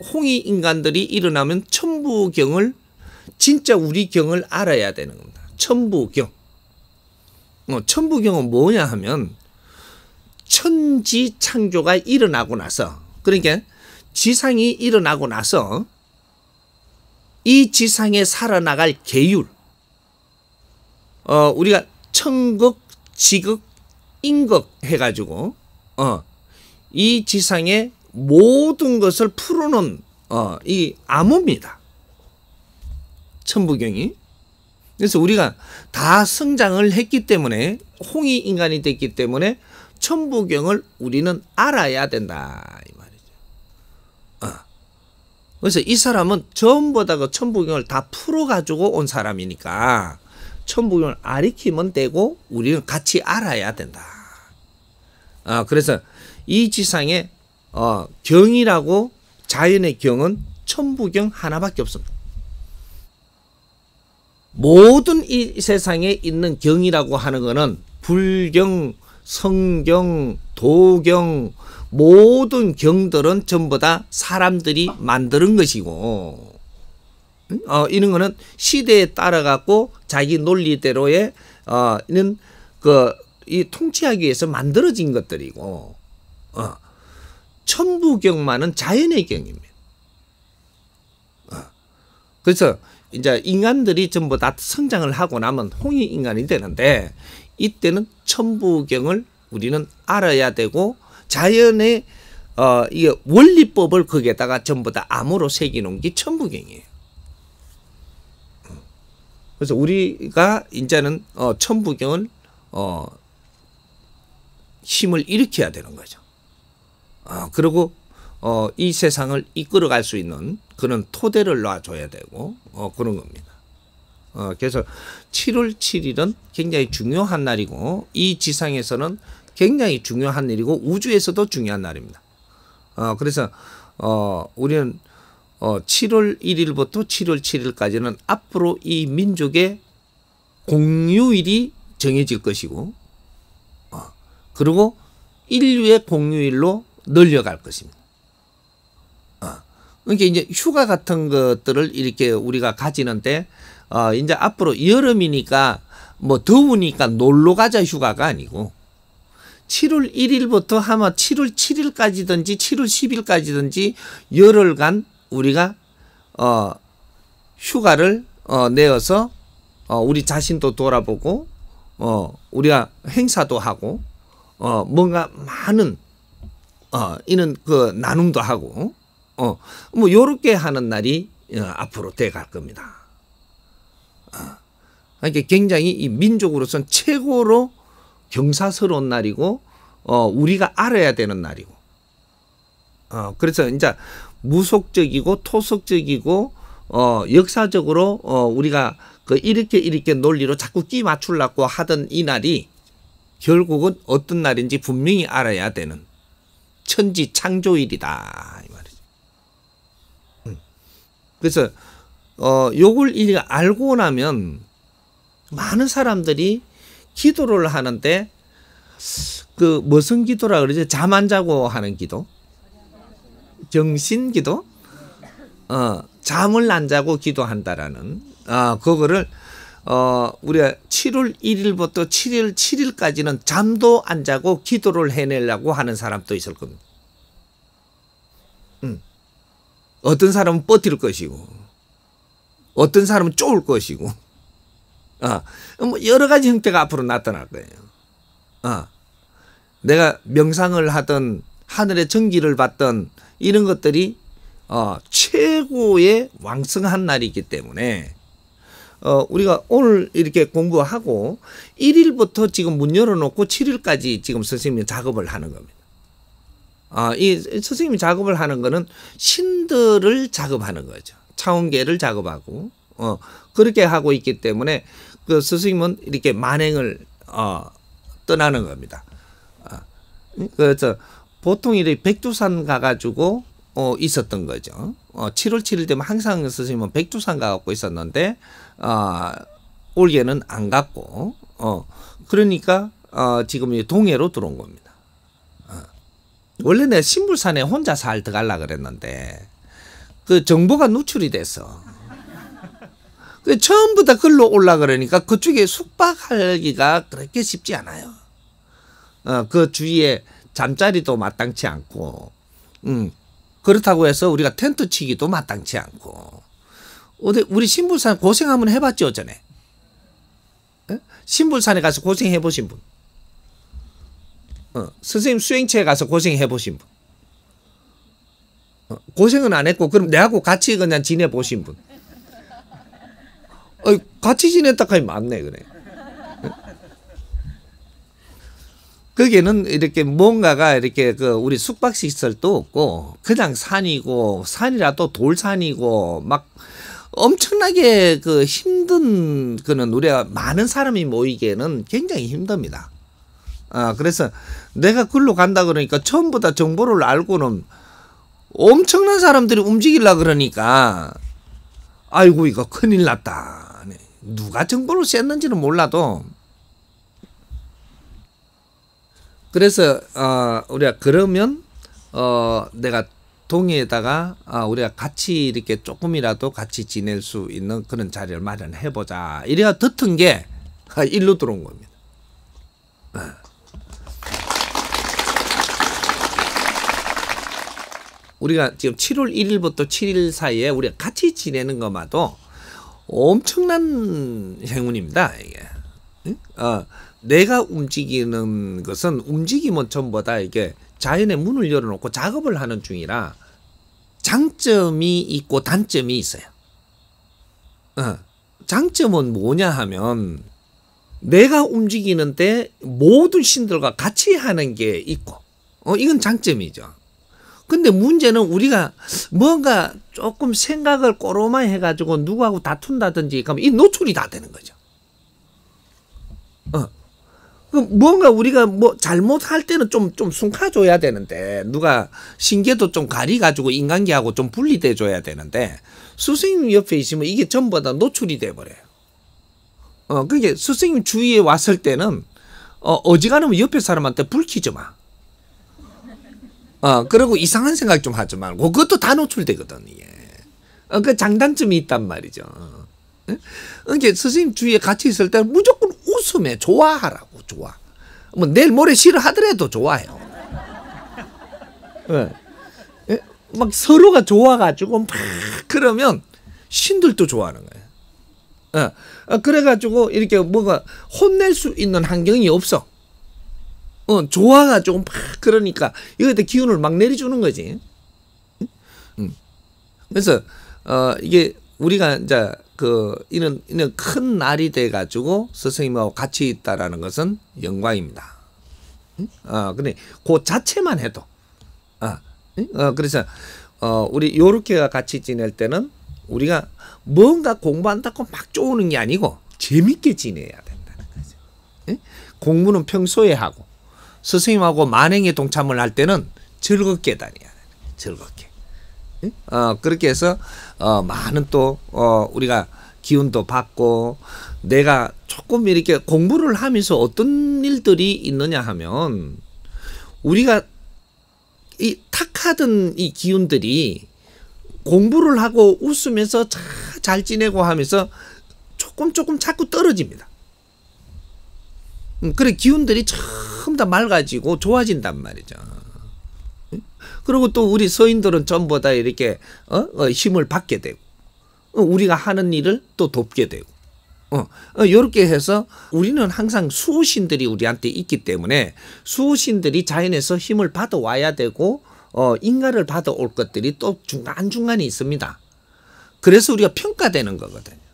홍이 인간들이 일어나면 천부경을 진짜 우리 경을 알아야 되는 겁니다. 천부경. 어, 천부경은 뭐냐 하면 천지 창조가 일어나고 나서 그러니까 지상이 일어나고 나서 이 지상에 살아나갈 계율 어 우리가 천극 지극 인극 해가지고 어 이 지상에 모든 것을 풀어놓은 어, 이 암호입니다. 천부경이. 그래서 우리가 다 성장을 했기 때문에 홍이 인간이 됐기 때문에 천부경을 우리는 알아야 된다 이 말이죠. 어. 그래서 이 사람은 전보다 그 천부경을 다 풀어가지고 온 사람이니까 천부경을 아리키면 되고 우리는 같이 알아야 된다. 아, 그래서 이 지상에 어, 경이라고 자연의 경은 천부경 하나밖에 없습니다. 모든 이 세상에 있는 경이라고 하는 것은 불경, 성경, 도경 모든 경들은 전부 다 사람들이 만드는 것이고 어, 이런 거는 시대에 따라 갖고 자기 논리대로의 어, 있는 그이 통치하기 위해서 만들어진 것들이고 어. 천부경만은 자연의 경입니다. 어. 그래서 이제 인간들이 전부 다 성장을 하고 나면 홍의 인간이 되는데 이때는 천부경을 우리는 알아야 되고 자연의 어 이게 원리법을 거기에다가 전부 다 암으로 새겨 놓게 천부경이에요. 어. 그래서 우리가 이제는 어 천부경을 어 힘을 일으켜야 되는 거죠. 어, 그리고 어, 이 세상을 이끌어갈 수 있는 그런 토대를 놔줘야 되고 어, 그런 겁니다. 어, 그래서 7월 7일은 굉장히 중요한 날이고 이 지상에서는 굉장히 중요한 일이고 우주에서도 중요한 날입니다. 어, 그래서 어, 우리는 어, 7월 1일부터 7월 7일까지는 앞으로 이 민족의 공휴일이 정해질 것이고 어, 그리고 인류의 공휴일로 늘려갈 것입니다. 어. 그러니까 이제 휴가 같은 것들을 이렇게 우리가 가지는데 어 이제 앞으로 여름이니까 뭐 더우니까 놀러 가자 휴가가 아니고 7월 1일부터 아마 7월 7일까지든지 7월 10일까지든지 열흘간 우리가 어 휴가를 어 내어서 어 우리 자신도 돌아보고 어 우리가 행사도 하고 어 뭔가 많은 어, 이는 그 나눔도 하고 어, 뭐 요렇게 하는 날이 어, 앞으로 돼 갈 겁니다. 어. 그러 그러니까 굉장히 이 민족으로선 최고로 경사스러운 날이고 어, 우리가 알아야 되는 날이고 어, 그래서 이제 무속적이고 토속적이고 어, 역사적으로 어, 우리가 그 이렇게 이렇게 논리로 자꾸 끼 맞추려고 하던 이 날이 결국은 어떤 날인지 분명히 알아야 되는 천지 창조일이다. 이 말이죠. 음. 그래서 어, 요걸 일가 알고 나면 많은 사람들이 기도를 하는데 그 무슨 기도라 그러지? 잠안 자고 하는 기도? 정신 기도? 어, 잠을 안 자고 기도한다라는 아, 그거를 어, 우리가 7월 1일부터 7일 7일까지는 잠도 안 자고 기도를 해내려고 하는 사람도 있을 겁니다. 음. 어떤 사람은 버틸 것이고, 어떤 사람은 쪼 것이고, 어, 뭐 여러 가지 형태가 앞으로 나타날 거예요. 어. 내가 명상을 하던 하늘의 전기를 받던 이런 것들이 어, 최고의 왕성한 날이기 때문에 어, 우리가 오늘 이렇게 공부하고 1일부터 지금 문 열어놓고 7일까지 지금 선생님이 작업을 하는 겁니다. 아, 이 선생님이 작업을 하는 거는 신들을 작업하는 거죠. 차원계를 작업하고, 어, 그렇게 하고 있기 때문에 그 선생님은 이렇게 만행을, 어, 떠나는 겁니다. 아, 그래서 보통 이렇게 백두산 가가지고 어, 있었던 거죠. 어, 7월 7일 되면 항상 선생님은 뭐 백두산 가갖고 있었는데, 아, 어, 올해는 안 갔고, 어, 그러니까, 어, 지금 동해로 들어온 겁니다. 어. 원래 내 신불산에 혼자 살들어려라 그랬는데, 그 정보가 누출이 돼서, 그 처음부 터 글로 올라 그러니까 그쪽에 숙박하기가 그렇게 쉽지 않아요. 어, 그 주위에 잠자리도 마땅치 않고, 음, 그렇다고 해서 우리가 텐트 치기도 마땅치 않고. 어디 우리 신불산 고생 한번 해봤죠 전에. 신불산에 가서 고생해 보신 분. 어, 선생님 수행체에 가서 고생해 보신 분. 어, 고생은 안 했고 그럼 내하고 같이 그냥 지내 보신 분. 어, 같이 지냈다 카이 맞네 그래. 거기에는 이렇게 뭔가가 이렇게 그 우리 숙박시설도 없고 그냥 산이고 산이라도 돌산이고 막 엄청나게 그 힘든 그는 우리가 많은 사람이 모이기에는 굉장히 힘듭니다. 아 그래서 내가 글로 간다 그러니까 전부 다 정보를 알고는 엄청난 사람들이 움직이려 그러니까 아이고 이거 큰일 났다. 네. 누가 정보를 쐈는지는 몰라도 그래서 어, 우리가 그러면 어, 내가 동의에다가 아, 우리가 같이 이렇게 조금이라도 같이 지낼 수 있는 그런 자리를 마련해 보자. 이래야 듣던 게 일로 들어온 겁니다. 어. 우리가 지금 7월 1일부터 7일 사이에 우리가 같이 지내는 것마도 엄청난 행운입니다. 이게. 어, 내가 움직이는 것은 움직임은 전부 다 이게 자연의 문을 열어놓고 작업을 하는 중이라 장점이 있고 단점이 있어요. 어, 장점은 뭐냐 하면 내가 움직이는데 모든 신들과 같이 하는 게 있고 어, 이건 장점이죠. 근데 문제는 우리가 뭔가 조금 생각을 꼬로만 해가지고 누구하고 다툰다든지 그러면 이 노출이 다 되는 거죠. 어. 무가 그 우리가 뭐 잘못할 때는 좀좀 숨가줘야 되는데 누가 신기도좀 가리가지고 인간계하고 좀 분리돼 줘야 되는데 선생님 옆에 있으면 이게 전부 다 노출이 돼 버려요. 어 그게 그러니까 선생님 주위에 왔을 때는 어 어지간하면 옆에 사람한테 불키지 마. 어 그리고 이상한 생각 좀 하지 말고 그것도 다 노출되거든 이게. 어그 장단점이 있단 말이죠. 어. 그러니까 선생님 주위에 같이 있을 때는 무조건 웃음에 좋아하라고 좋아. 뭐 내일 모레 싫어하더라도 좋아요. 네. 네? 막 서로가 좋아가지고 막 그러면 신들도 좋아하는 거예요. 어, 그래가지고 이렇게 뭔가 혼낼 수 있는 환경이 없어. 어, 좋아가지고 막 그러니까 이거한 기운을 막 내려주는 거지. 음. 그래서 어 이게 우리가 이제 그 이런 이런 큰 날이 돼 가지고 선생님하고 같이 있다라는 것은 영광입니다. 어, 근데 그 자체만 해도 아, 어, 그래서 어, 우리 요렇게 같이 지낼 때는 우리가 뭔가 공부한다고 막 쪼는 게 아니고 재밌게 지내야 된다는 거죠. 에? 공부는 평소에 하고 선생님하고 만행에 동참을 할 때는 즐겁게 다녀야 돼. 즐겁게. 어, 그렇게 해서 어, 많은 또 어, 우리가 기운도 받고 내가 조금 이렇게 공부를 하면서 어떤 일들이 있느냐 하면 우리가 이 탁하던 이 기운들이 공부를 하고 웃으면서 자, 잘 지내고 하면서 조금 조금 자꾸 떨어집니다. 음, 그래 기운들이 전부 다 맑아지고 좋아진단 말이죠. 그리고 또 우리 서인들은 전부 다 이렇게 어? 어 힘을 받게 되고 어, 우리가 하는 일을 또 돕게 되고 이렇게 어, 어, 해서 우리는 항상 수호신들이 우리한테 있기 때문에 수호신들이 자연에서 힘을 받아 와야 되고 어, 인가를 받아올 것들이 또 중간중간에 있습니다. 그래서 우리가 평가되는 거거든요.